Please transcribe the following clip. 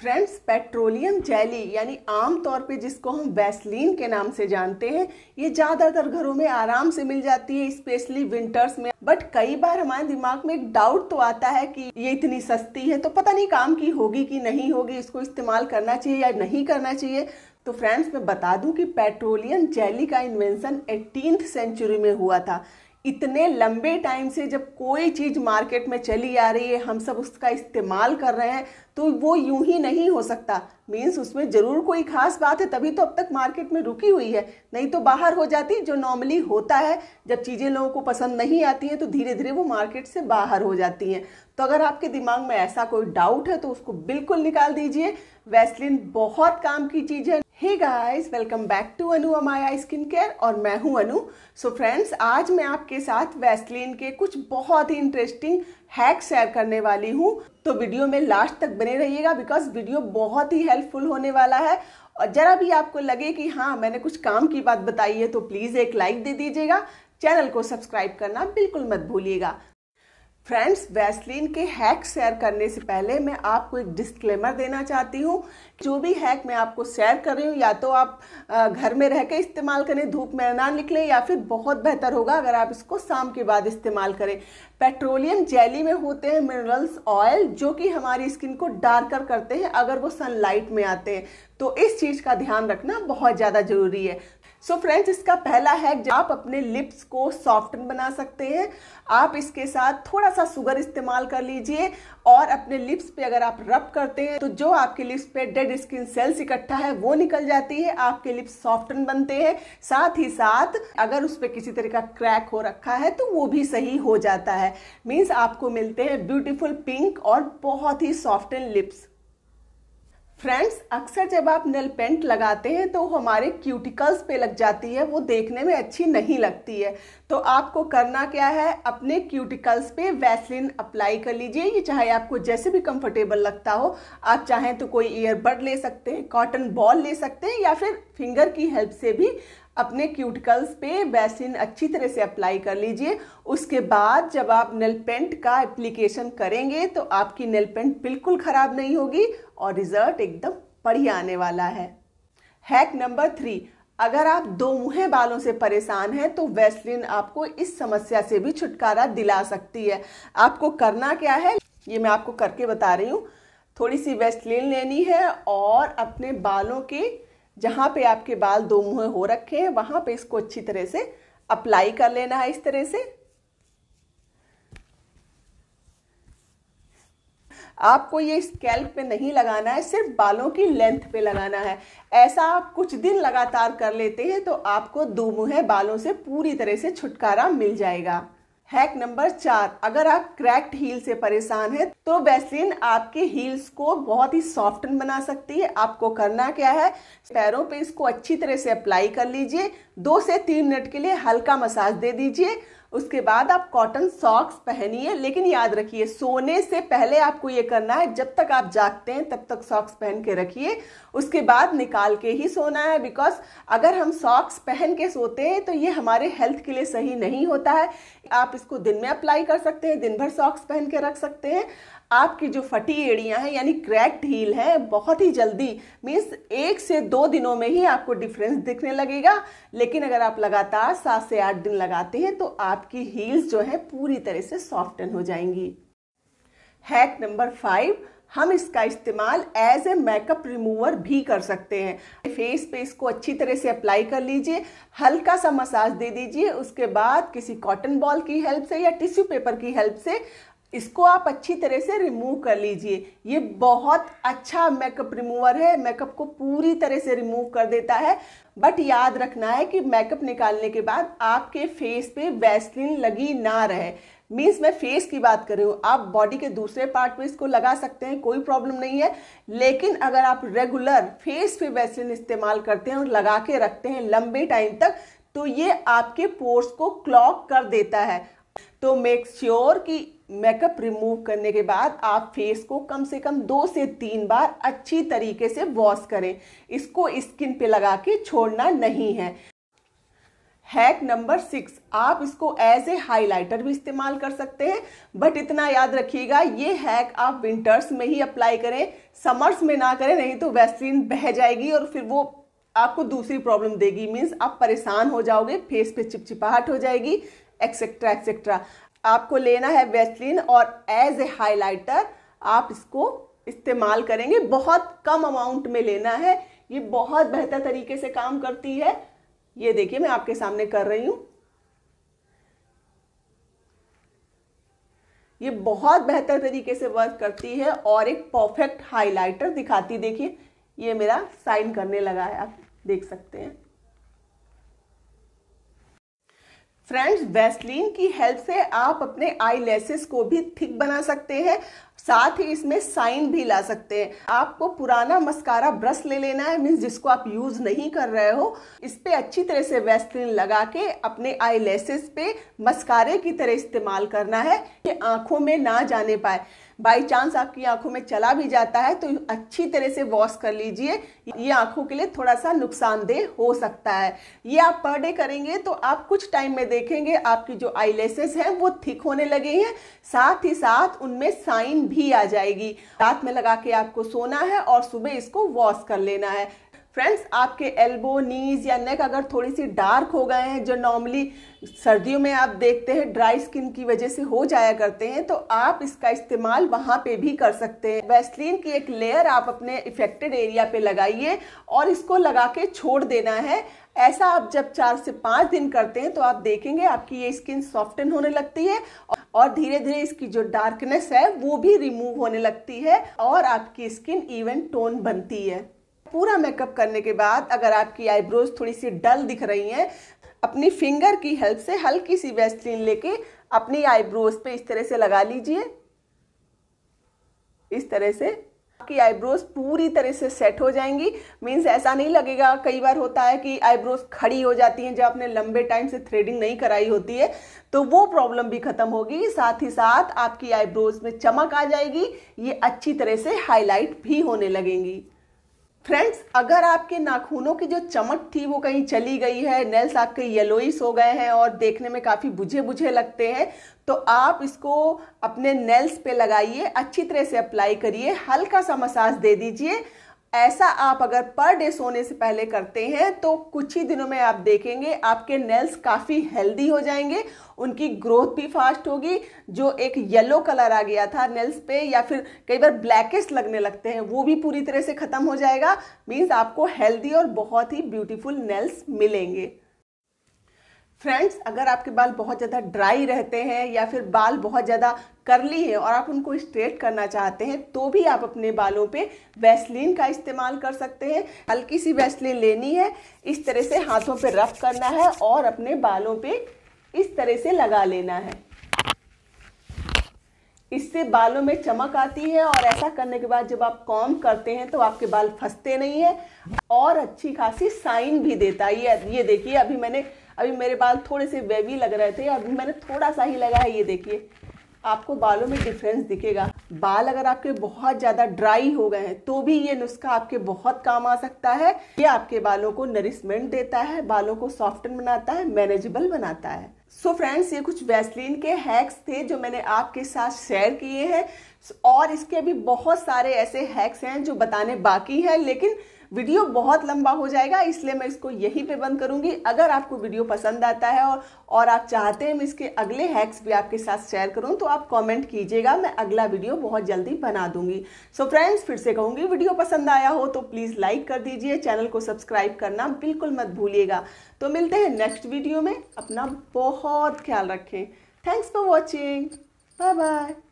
friends petroleum jelly यानी आम तौर पे जिसको हम वैसलीन के नाम से जानते हैं ये ज़्यादातर घरों में आराम से मिल जाती है स्पेशली विंटर्स में बट कई बार हमारे दिमाग में एक डाउट तो आता है कि ये इतनी सस्ती है तो पता नहीं काम की होगी कि नहीं होगी इसको इस्तेमाल करना चाहिए या नहीं करना चाहिए तो फ्रेंड्स मैं बता दूं कि पेट्रोलियम जेली का इन्वेंशन एटीनथ सेंचुरी में हुआ था इतने लंबे टाइम से जब कोई चीज़ मार्केट में चली आ रही है हम सब उसका इस्तेमाल कर रहे हैं तो वो यूं ही नहीं हो सकता मीन्स उसमें ज़रूर कोई खास बात है तभी तो अब तक मार्केट में रुकी हुई है नहीं तो बाहर हो जाती जो नॉर्मली होता है जब चीज़ें लोगों को पसंद नहीं आती हैं तो धीरे धीरे वो मार्केट से बाहर हो जाती हैं तो अगर आपके दिमाग में ऐसा कोई डाउट है तो उसको बिल्कुल निकाल दीजिए वैसलिन बहुत काम की चीज़ है hey guys welcome back to Anu Amaya skin care और मैं हूं अनु सो so फ्रेंड्स आज मैं आपके साथ वैसलीन के कुछ बहुत ही इंटरेस्टिंग हैक शेयर करने वाली हूं तो वीडियो में लास्ट तक बने रहिएगा बिकॉज वीडियो बहुत ही हेल्पफुल होने वाला है और ज़रा भी आपको लगे कि हाँ मैंने कुछ काम की बात बताई है तो प्लीज़ एक लाइक दे दीजिएगा चैनल को सब्सक्राइब करना बिल्कुल मत भूलिएगा फ्रेंड्स वैसलीन के हैक शेयर करने से पहले मैं आपको एक डिस्क्लेमर देना चाहती हूँ जो भी हैक मैं आपको शेयर कर रही हूँ या तो आप घर में रह कर इस्तेमाल करें धूप में ना निकलें या फिर बहुत बेहतर होगा अगर आप इसको शाम के बाद इस्तेमाल करें पेट्रोलियम जेली में होते हैं मिनरल्स ऑयल जो कि हमारी स्किन को डार्कर करते हैं अगर वो सनलाइट में आते हैं तो इस चीज़ का ध्यान रखना बहुत ज़्यादा ज़रूरी है सो so फ्रेंड्स इसका पहला है आप अपने लिप्स को सॉफ्टन बना सकते हैं आप इसके साथ थोड़ा सा शुगर इस्तेमाल कर लीजिए और अपने लिप्स पे अगर आप रब करते हैं तो जो आपके लिप्स पे डेड स्किन सेल्स इकट्ठा है वो निकल जाती है आपके लिप्स सॉफ्टन बनते हैं साथ ही साथ अगर उस पर किसी तरह का क्रैक हो रखा है तो वो भी सही हो जाता है है मीन्स आपको मिलते हैं ब्यूटीफुल पिंक और बहुत ही सॉफ्ट एंड लिप्स फ्रेंड्स अक्सर जब आप नेल पेंट लगाते हैं तो हमारे क्यूटिकल्स पे लग जाती है वो देखने में अच्छी नहीं लगती है तो आपको करना क्या है अपने क्यूटिकल्स पे वैसलिन अप्लाई कर लीजिए ये चाहे आपको जैसे भी कंफर्टेबल लगता हो आप चाहें तो कोई ईयरबड ले सकते हैं कॉटन बॉल ले सकते हैं या फिर फिंगर की हेल्प से भी अपने क्यूटिकल्स पे वैसलिन अच्छी तरह से अप्लाई कर लीजिए उसके बाद जब आप नेल पेंट का एप्लीकेशन करेंगे तो आपकी नेल पेंट बिल्कुल ख़राब नहीं होगी और रिज़ल्ट एकदम बढ़िया आने वाला है हैक नंबर थ्री अगर आप दो मुँह बालों से परेशान हैं तो वैसलिन आपको इस समस्या से भी छुटकारा दिला सकती है आपको करना क्या है ये मैं आपको करके बता रही हूँ थोड़ी सी वेस्टलिन लेनी है और अपने बालों के जहाँ पे आपके बाल दो मुँह हो रखे हैं वहाँ पे इसको अच्छी तरह से अप्लाई कर लेना है इस तरह से आपको ये स्कैल्प पे नहीं लगाना है सिर्फ बालों की लेंथ पे लगाना है ऐसा आप कुछ दिन लगातार कर लेते हैं तो आपको दो मुँह बालों से पूरी तरह से छुटकारा मिल जाएगा हैक नंबर चार अगर आप क्रैक्ड हील से परेशान हैं तो वैसलिन आपके हील्स को बहुत ही सॉफ्टन बना सकती है आपको करना क्या है पैरों पे इसको अच्छी तरह से अप्लाई कर लीजिए दो से तीन मिनट के लिए हल्का मसाज दे दीजिए उसके बाद आप कॉटन सॉक्स पहनिए लेकिन याद रखिए सोने से पहले आपको ये करना है जब तक आप जागते हैं तब तक सॉक्स पहन के रखिए उसके बाद निकाल के ही सोना है बिकॉज अगर हम सॉक्स पहन के सोते हैं तो ये हमारे हेल्थ के लिए सही नहीं होता है आप इसको दिन में अप्लाई कर सकते हैं दिन भर सॉक्स पहन के रख सकते हैं आपकी जो फटी एड़ियां हैं यानी क्रैक्ड हील है बहुत ही जल्दी मीन्स एक से दो दिनों में ही आपको डिफरेंस दिखने लगेगा लेकिन अगर आप लगातार सात से आठ दिन लगाते हैं तो आपकी हील्स जो है पूरी तरह से सॉफ्टन हो जाएंगी हैक नंबर फाइव हम इसका इस्तेमाल एज ए मेकअप रिमूवर भी कर सकते हैं फेस पे इसको अच्छी तरह से अप्लाई कर लीजिए हल्का सा मसाज दे दीजिए उसके बाद किसी कॉटन बॉल की हेल्प से या टिश्यू पेपर की हेल्प से इसको आप अच्छी तरह से रिमूव कर लीजिए ये बहुत अच्छा मेकअप रिमूवर है मेकअप को पूरी तरह से रिमूव कर देता है बट याद रखना है कि मेकअप निकालने के बाद आपके फेस पे वैसलिन लगी ना रहे मीन्स मैं फेस की बात कर रही हूँ आप बॉडी के दूसरे पार्ट में इसको लगा सकते हैं कोई प्रॉब्लम नहीं है लेकिन अगर आप रेगुलर फेस पे वैसलिन इस्तेमाल करते हैं और लगा के रखते हैं लंबे टाइम तक तो ये आपके पोर्स को क्लॉक कर देता है तो मेक श्योर sure कि मेकअप रिमूव करने के बाद आप फेस को कम से कम दो से तीन बार अच्छी तरीके से वॉश करें इसको स्किन पे लगा के छोड़ना नहीं है हैक नंबर सिक्स आप इसको एज ए हाइलाइटर भी इस्तेमाल कर सकते हैं बट इतना याद रखिएगा ये हैक आप विंटर्स में ही अप्लाई करें समर्स में ना करें नहीं तो वैसलिन बह जाएगी और फिर वो आपको दूसरी प्रॉब्लम देगी मीन्स आप परेशान हो जाओगे फेस पे चिपचिपाहट हो जाएगी एक्सेट्रा एक्सेट्रा आपको लेना है वेस्लिन और एज ए हाइलाइटर आप इसको इस्तेमाल करेंगे बहुत कम अमाउंट में लेना है ये बहुत बेहतर तरीके से काम करती है ये देखिए मैं आपके सामने कर रही हूं ये बहुत बेहतर तरीके से वर्क करती है और एक परफेक्ट हाइलाइटर दिखाती देखिए ये मेरा साइन करने लगा है आप देख सकते हैं फ्रेंड्स वेस्लिन की हेल्प से आप अपने आई लेसेस को भी थिक बना सकते हैं साथ ही इसमें साइन भी ला सकते हैं आपको पुराना मस्कारा ब्रश ले लेना है मीन्स जिसको आप यूज नहीं कर रहे हो इस पर अच्छी तरह से वेस्लिन लगा के अपने आई लेसेस पे मस्कारे की तरह इस्तेमाल करना है कि आंखों में ना जाने पाए बाई चांस आपकी आंखों में चला भी जाता है तो अच्छी तरह से वॉश कर लीजिए ये आंखों के लिए थोड़ा सा नुकसानदेह हो सकता है ये आप पर डे करेंगे तो आप कुछ टाइम में देखेंगे आपकी जो आई हैं वो थिक होने लगे हैं साथ ही साथ उनमें साइन भी आ जाएगी रात में लगा के आपको सोना है और सुबह इसको वॉश कर लेना है फ्रेंड्स आपके एल्बो नीज या नेक अगर थोड़ी सी डार्क हो गए हैं जो नॉर्मली सर्दियों में आप देखते हैं ड्राई स्किन की वजह से हो जाया करते हैं तो आप इसका इस्तेमाल वहाँ पे भी कर सकते हैं वेस्लिन की एक लेयर आप अपने इफेक्टेड एरिया पे लगाइए और इसको लगा के छोड़ देना है ऐसा आप जब चार से पाँच दिन करते हैं तो आप देखेंगे आपकी ये स्किन सॉफ्टन होने लगती है और धीरे धीरे इसकी जो डार्कनेस है वो भी रिमूव होने लगती है और आपकी स्किन इवन टोन बनती है पूरा मेकअप करने के बाद अगर आपकी आईब्रोज थोड़ी सी डल दिख रही हैं अपनी फिंगर की हेल्प से हल्की सी वेस्टलिन लेके अपनी आईब्रोज पे इस तरह से लगा लीजिए इस तरह से आपकी आईब्रोज पूरी तरह से सेट हो जाएंगी मीन्स ऐसा नहीं लगेगा कई बार होता है कि आईब्रोज खड़ी हो जाती हैं जब आपने लंबे टाइम से थ्रेडिंग नहीं कराई होती है तो वो प्रॉब्लम भी खत्म होगी साथ ही साथ आपकी आईब्रोज में चमक आ जाएगी ये अच्छी तरह से हाईलाइट भी होने लगेंगी फ्रेंड्स अगर आपके नाखूनों की जो चमक थी वो कहीं चली गई है नेल्स आपके येलोइस हो गए हैं और देखने में काफ़ी बुझे बुझे लगते हैं तो आप इसको अपने नेल्स पे लगाइए अच्छी तरह से अप्लाई करिए हल्का सा मसाज दे दीजिए ऐसा आप अगर पर डे सोने से पहले करते हैं तो कुछ ही दिनों में आप देखेंगे आपके नेल्स काफ़ी हेल्दी हो जाएंगे उनकी ग्रोथ भी फास्ट होगी जो एक येलो कलर आ गया था नेल्स पे या फिर कई बार ब्लैकेस्ट लगने लगते हैं वो भी पूरी तरह से ख़त्म हो जाएगा मीन्स आपको हेल्दी और बहुत ही ब्यूटीफुल नेल्स मिलेंगे फ्रेंड्स अगर आपके बाल बहुत ज़्यादा ड्राई रहते हैं या फिर बाल बहुत ज़्यादा करली है और आप उनको स्ट्रेट करना चाहते हैं तो भी आप अपने बालों पे वैसलीन का इस्तेमाल कर सकते हैं हल्की सी वैसलीन लेनी है इस तरह से हाथों पे रफ करना है और अपने बालों पे इस तरह से लगा लेना है इससे बालों में चमक आती है और ऐसा करने के बाद जब आप कॉम करते हैं तो आपके बाल फंसते नहीं है और अच्छी खासी साइन भी देता है ये ये देखिए अभी मैंने अभी मेरे बाल थोड़े से वेवी लग रहे थे अभी मैंने थोड़ा सा ही लगा है ये देखिए आपको बालों में डिफरेंस दिखेगा बाल अगर आपके बहुत ज़्यादा ड्राई हो गए हैं तो भी ये नुस्खा आपके बहुत काम आ सकता है ये आपके बालों को नरिशमेंट देता है बालों को सॉफ्टन बनाता है मैनेजेबल बनाता है सो so फ्रेंड्स ये कुछ वैसलिन के हैक्स थे जो मैंने आपके साथ शेयर किए हैं और इसके भी बहुत सारे ऐसे हैक्स हैं जो बताने बाकी हैं लेकिन वीडियो बहुत लंबा हो जाएगा इसलिए मैं इसको यहीं पे बंद करूंगी अगर आपको वीडियो पसंद आता है और और आप चाहते हैं मैं इसके अगले हैक्स भी आपके साथ शेयर करूं तो आप कमेंट कीजिएगा मैं अगला वीडियो बहुत जल्दी बना दूंगी सो so फ्रेंड्स फिर से कहूंगी वीडियो पसंद आया हो तो प्लीज़ लाइक कर दीजिए चैनल को सब्सक्राइब करना बिल्कुल मत भूलिएगा तो मिलते हैं नेक्स्ट वीडियो में अपना बहुत ख्याल रखें thanks for watching bye bye